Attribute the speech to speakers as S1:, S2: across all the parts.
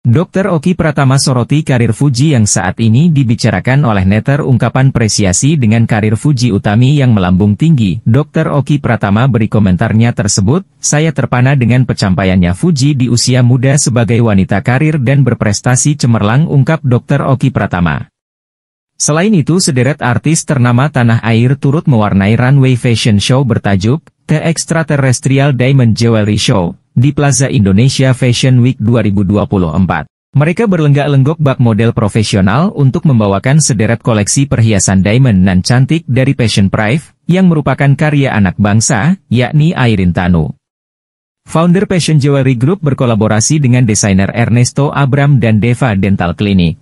S1: Dr. Oki Pratama soroti karir Fuji yang saat ini dibicarakan oleh Netter ungkapan presiasi dengan karir Fuji Utami yang melambung tinggi. Dr. Oki Pratama beri komentarnya tersebut, saya terpana dengan pencapaiannya Fuji di usia muda sebagai wanita karir dan berprestasi cemerlang ungkap Dr. Oki Pratama. Selain itu sederet artis ternama tanah air turut mewarnai runway fashion show bertajuk The Extraterrestrial Diamond Jewelry Show di Plaza Indonesia Fashion Week 2024. Mereka berlenggak-lenggok bak model profesional untuk membawakan sederet koleksi perhiasan diamond nan cantik dari Passion Prive, yang merupakan karya anak bangsa, yakni Airin Tanu. Founder Passion Jewelry Group berkolaborasi dengan desainer Ernesto Abram dan Deva Dental Clinic.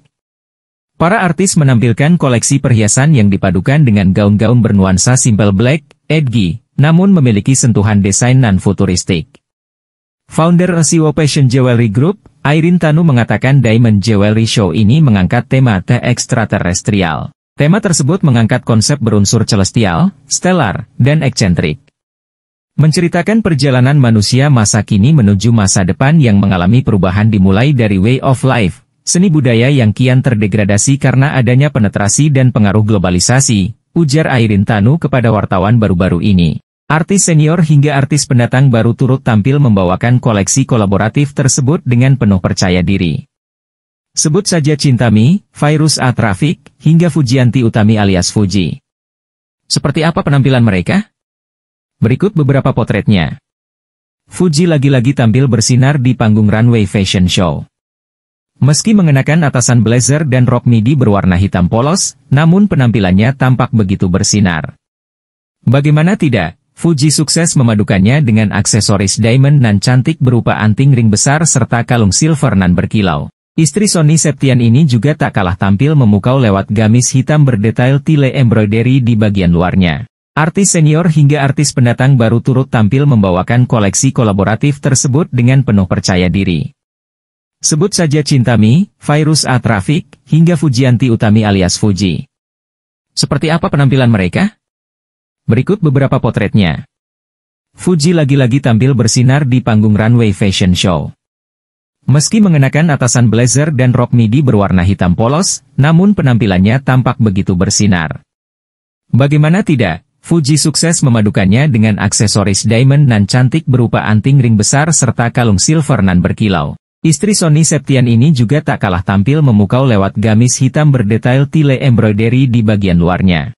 S1: Para artis menampilkan koleksi perhiasan yang dipadukan dengan gaun-gaun bernuansa simple black, edgy, namun memiliki sentuhan desain nan futuristik. Founder Siwo e Passion Jewelry Group, Airin Tanu mengatakan Diamond Jewelry Show ini mengangkat tema The terestrial. Tema tersebut mengangkat konsep berunsur celestial, stellar, dan eksentrik. Menceritakan perjalanan manusia masa kini menuju masa depan yang mengalami perubahan dimulai dari way of life, seni budaya yang kian terdegradasi karena adanya penetrasi dan pengaruh globalisasi, ujar Airin Tanu kepada wartawan baru-baru ini. Artis senior hingga artis pendatang baru turut tampil membawakan koleksi kolaboratif tersebut dengan penuh percaya diri. Sebut saja Cintami, Virus A Traffic, hingga Fujianti Utami alias Fuji. Seperti apa penampilan mereka? Berikut beberapa potretnya. Fuji lagi-lagi tampil bersinar di panggung runway fashion show. Meski mengenakan atasan blazer dan rok midi berwarna hitam polos, namun penampilannya tampak begitu bersinar. Bagaimana tidak, Fuji sukses memadukannya dengan aksesoris diamond nan cantik berupa anting ring besar serta kalung silver nan berkilau. Istri Sony Septian ini juga tak kalah tampil memukau lewat gamis hitam berdetail tile embroidery di bagian luarnya. Artis senior hingga artis pendatang baru turut tampil membawakan koleksi kolaboratif tersebut dengan penuh percaya diri. Sebut saja Cintami, Virus A Traffic, hingga Fujianti Utami alias Fuji. Seperti apa penampilan mereka? Berikut beberapa potretnya. Fuji lagi-lagi tampil bersinar di panggung runway fashion show. Meski mengenakan atasan blazer dan rok midi berwarna hitam polos, namun penampilannya tampak begitu bersinar. Bagaimana tidak, Fuji sukses memadukannya dengan aksesoris diamond nan cantik berupa anting ring besar serta kalung silver nan berkilau. Istri Sony Septian ini juga tak kalah tampil memukau lewat gamis hitam berdetail tile embroidery di bagian luarnya.